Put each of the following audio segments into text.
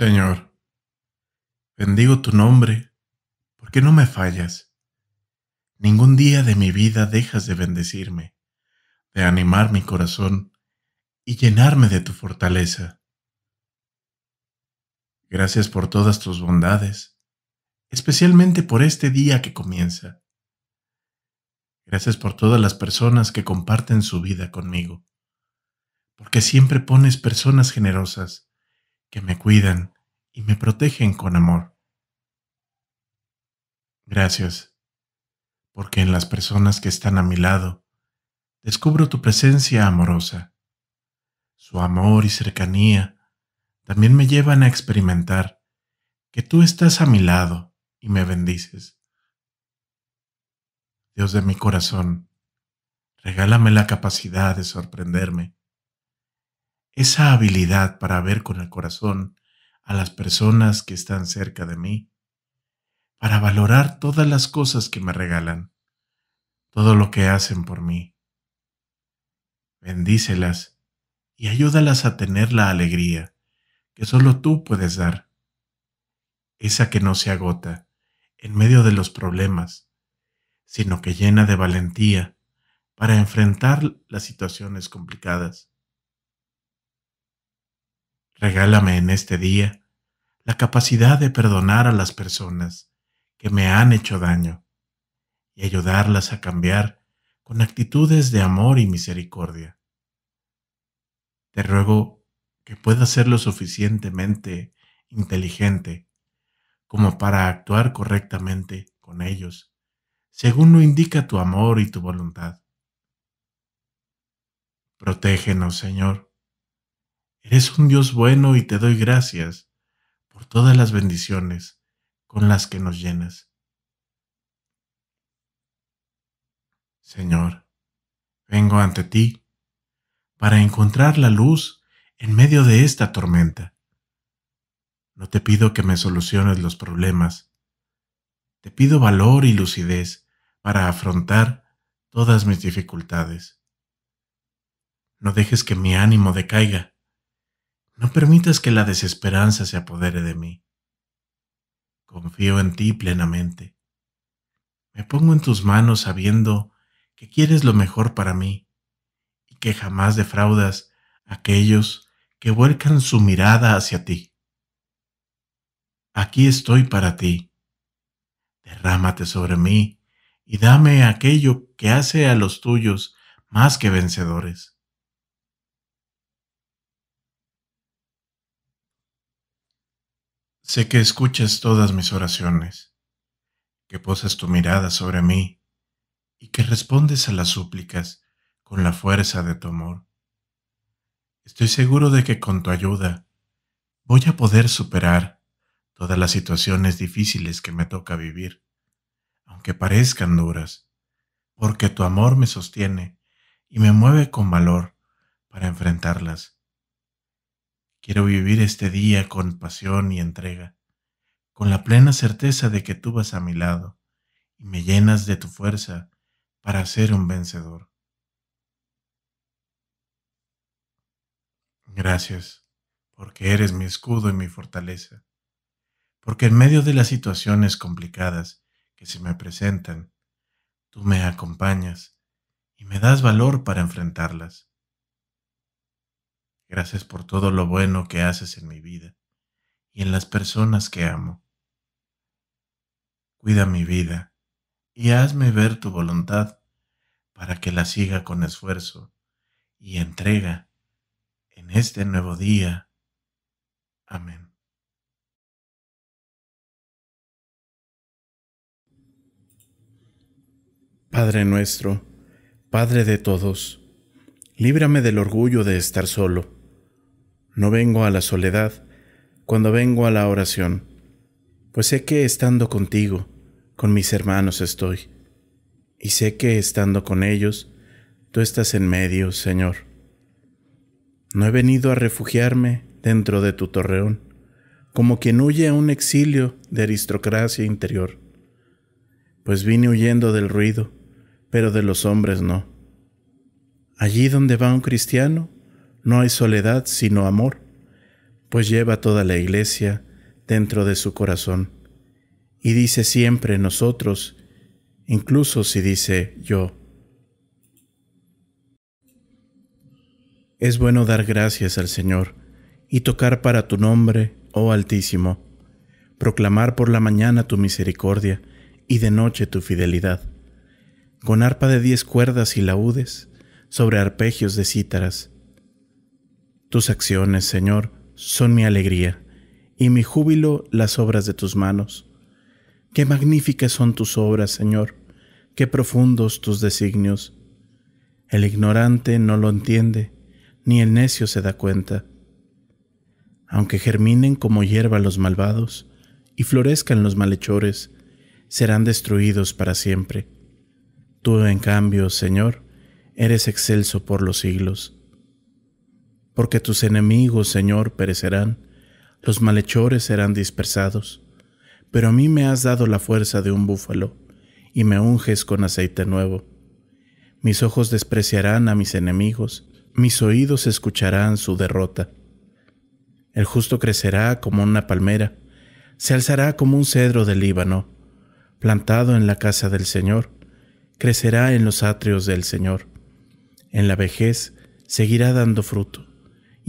Señor, bendigo tu nombre, porque no me fallas. Ningún día de mi vida dejas de bendecirme, de animar mi corazón y llenarme de tu fortaleza. Gracias por todas tus bondades, especialmente por este día que comienza. Gracias por todas las personas que comparten su vida conmigo, porque siempre pones personas generosas que me cuidan, y me protegen con amor. Gracias, porque en las personas que están a mi lado descubro tu presencia amorosa. Su amor y cercanía también me llevan a experimentar que tú estás a mi lado y me bendices. Dios de mi corazón, regálame la capacidad de sorprenderme, esa habilidad para ver con el corazón a las personas que están cerca de mí, para valorar todas las cosas que me regalan, todo lo que hacen por mí. Bendícelas y ayúdalas a tener la alegría que solo tú puedes dar, esa que no se agota en medio de los problemas, sino que llena de valentía para enfrentar las situaciones complicadas Regálame en este día la capacidad de perdonar a las personas que me han hecho daño y ayudarlas a cambiar con actitudes de amor y misericordia. Te ruego que puedas ser lo suficientemente inteligente como para actuar correctamente con ellos, según lo indica tu amor y tu voluntad. Protégenos, Señor, Eres un Dios bueno y te doy gracias por todas las bendiciones con las que nos llenas. Señor, vengo ante ti para encontrar la luz en medio de esta tormenta. No te pido que me soluciones los problemas. Te pido valor y lucidez para afrontar todas mis dificultades. No dejes que mi ánimo decaiga. No permitas que la desesperanza se apodere de mí. Confío en ti plenamente. Me pongo en tus manos sabiendo que quieres lo mejor para mí y que jamás defraudas a aquellos que vuelcan su mirada hacia ti. Aquí estoy para ti. Derrámate sobre mí y dame aquello que hace a los tuyos más que vencedores. Sé que escuchas todas mis oraciones, que posas tu mirada sobre mí y que respondes a las súplicas con la fuerza de tu amor. Estoy seguro de que con tu ayuda voy a poder superar todas las situaciones difíciles que me toca vivir, aunque parezcan duras, porque tu amor me sostiene y me mueve con valor para enfrentarlas Quiero vivir este día con pasión y entrega, con la plena certeza de que tú vas a mi lado y me llenas de tu fuerza para ser un vencedor. Gracias, porque eres mi escudo y mi fortaleza, porque en medio de las situaciones complicadas que se me presentan, tú me acompañas y me das valor para enfrentarlas. Gracias por todo lo bueno que haces en mi vida y en las personas que amo. Cuida mi vida y hazme ver tu voluntad para que la siga con esfuerzo y entrega en este nuevo día. Amén. Padre nuestro, Padre de todos, líbrame del orgullo de estar solo no vengo a la soledad cuando vengo a la oración, pues sé que estando contigo, con mis hermanos estoy, y sé que estando con ellos, tú estás en medio, Señor. No he venido a refugiarme dentro de tu torreón, como quien huye a un exilio de aristocracia interior, pues vine huyendo del ruido, pero de los hombres no. Allí donde va un cristiano, no hay soledad sino amor, pues lleva toda la iglesia dentro de su corazón y dice siempre nosotros, incluso si dice yo. Es bueno dar gracias al Señor y tocar para tu nombre, oh Altísimo, proclamar por la mañana tu misericordia y de noche tu fidelidad, con arpa de diez cuerdas y laúdes, sobre arpegios de cítaras, tus acciones, Señor, son mi alegría, y mi júbilo las obras de tus manos. Qué magníficas son tus obras, Señor, qué profundos tus designios. El ignorante no lo entiende, ni el necio se da cuenta. Aunque germinen como hierba los malvados, y florezcan los malhechores, serán destruidos para siempre. Tú, en cambio, Señor, eres excelso por los siglos porque tus enemigos, Señor, perecerán, los malhechores serán dispersados. Pero a mí me has dado la fuerza de un búfalo, y me unges con aceite nuevo. Mis ojos despreciarán a mis enemigos, mis oídos escucharán su derrota. El justo crecerá como una palmera, se alzará como un cedro del Líbano, plantado en la casa del Señor, crecerá en los atrios del Señor. En la vejez seguirá dando fruto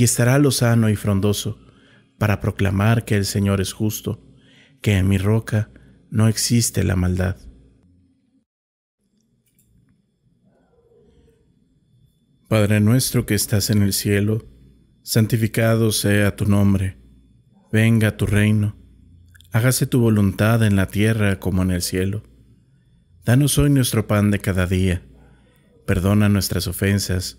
y estará lozano y frondoso, para proclamar que el Señor es justo, que en mi roca no existe la maldad. Padre nuestro que estás en el cielo, santificado sea tu nombre, venga tu reino, hágase tu voluntad en la tierra como en el cielo. Danos hoy nuestro pan de cada día, perdona nuestras ofensas,